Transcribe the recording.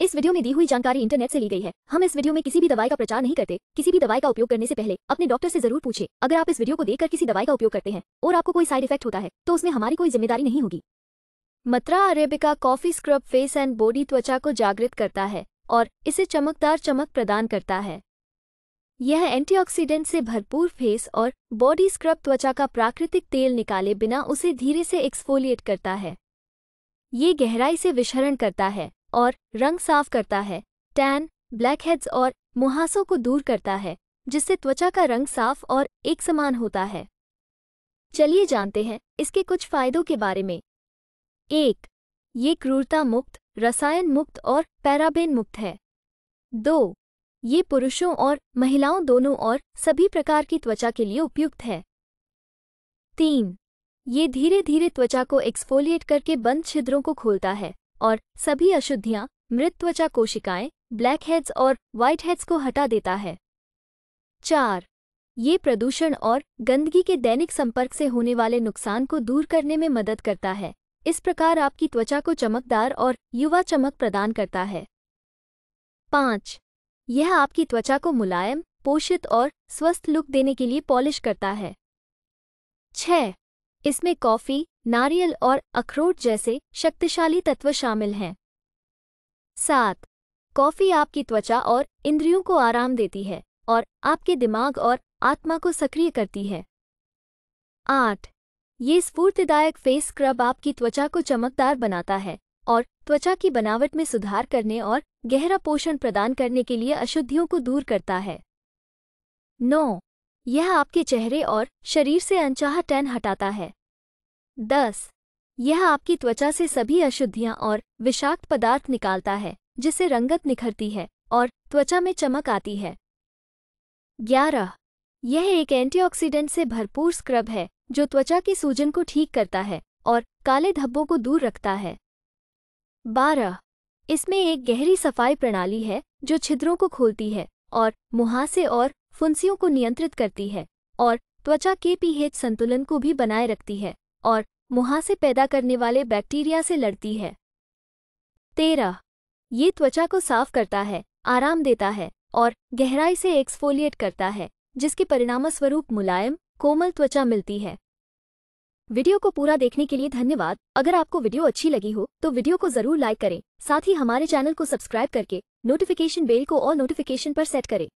इस वीडियो में दी हुई जानकारी इंटरनेट से ली गई है हम इस वीडियो में किसी भी दवाई का प्रचार नहीं करते किसी भी दवाई का उपयोग करने से पहले अपने डॉक्टर से जरूर पूछे अगर आप इस वीडियो को देखकर किसी दवाई का उपयोग करते हैं और आपको कोई साइड इफेक्ट होता है तो उसमें हमारी कोई जिम्मेदारी नहीं होगी मत्रा Arabica coffee scrub face and body त्वचा को जागृत करता है और इसे चमकदार चमक प्रदान करता है यह एंटीऑक्सीडेंट से भरपूर फेस और बॉडी स्क्रब त्वचा का प्राकृतिक तेल निकाले बिना उसे धीरे से एक्सफोलिएट करता है ये गहराई से विशरण करता है और रंग साफ करता है टैन ब्लैकहेड्स और मुहासों को दूर करता है जिससे त्वचा का रंग साफ और एक समान होता है चलिए जानते हैं इसके कुछ फायदों के बारे में एक ये क्रूरता मुक्त रसायन मुक्त और पैराबेन मुक्त है दो ये पुरुषों और महिलाओं दोनों और सभी प्रकार की त्वचा के लिए उपयुक्त है तीन ये धीरे धीरे त्वचा को एक्सफोलिएट करके बंद छिद्रों को खोलता है और सभी अशुद्धियां मृत त्वचा कोशिकाएं ब्लैक हेड्स और व्हाइट हेड्स को हटा देता है चार ये प्रदूषण और गंदगी के दैनिक संपर्क से होने वाले नुकसान को दूर करने में मदद करता है इस प्रकार आपकी त्वचा को चमकदार और युवा चमक प्रदान करता है पाँच यह आपकी त्वचा को मुलायम पोषित और स्वस्थ लुक देने के लिए पॉलिश करता है छ इसमें कॉफ़ी नारियल और अखरोट जैसे शक्तिशाली तत्व शामिल हैं सात कॉफ़ी आपकी त्वचा और इंद्रियों को आराम देती है और आपके दिमाग और आत्मा को सक्रिय करती है आठ ये स्फूर्तिदायक फेस स्क्रब आपकी त्वचा को चमकदार बनाता है और त्वचा की बनावट में सुधार करने और गहरा पोषण प्रदान करने के लिए अशुद्धियों को दूर करता है नौ यह आपके चेहरे और शरीर से अनचाहा टैन हटाता है दस यह आपकी त्वचा से सभी अशुद्धियां और विषाक्त पदार्थ निकालता है जिससे रंगत निखरती है और त्वचा में चमक आती है ग्यारह यह एक एंटीऑक्सीडेंट से भरपूर स्क्रब है जो त्वचा की सूजन को ठीक करता है और काले धब्बों को दूर रखता है बारह इसमें एक गहरी सफाई प्रणाली है जो छिद्रों को खोलती है और मुहासे और फुंसियों को नियंत्रित करती है और त्वचा के पीएच संतुलन को भी बनाए रखती है और मुहासे पैदा करने वाले बैक्टीरिया से लड़ती है तेरह ये त्वचा को साफ करता है आराम देता है और गहराई से एक्सफोलिएट करता है जिसके परिणामस्वरूप मुलायम कोमल त्वचा मिलती है वीडियो को पूरा देखने के लिए धन्यवाद अगर आपको वीडियो अच्छी लगी हो तो वीडियो को जरूर लाइक करें साथ ही हमारे चैनल को सब्सक्राइब करके नोटिफिकेशन बेल को और नोटिफिकेशन पर सेट करें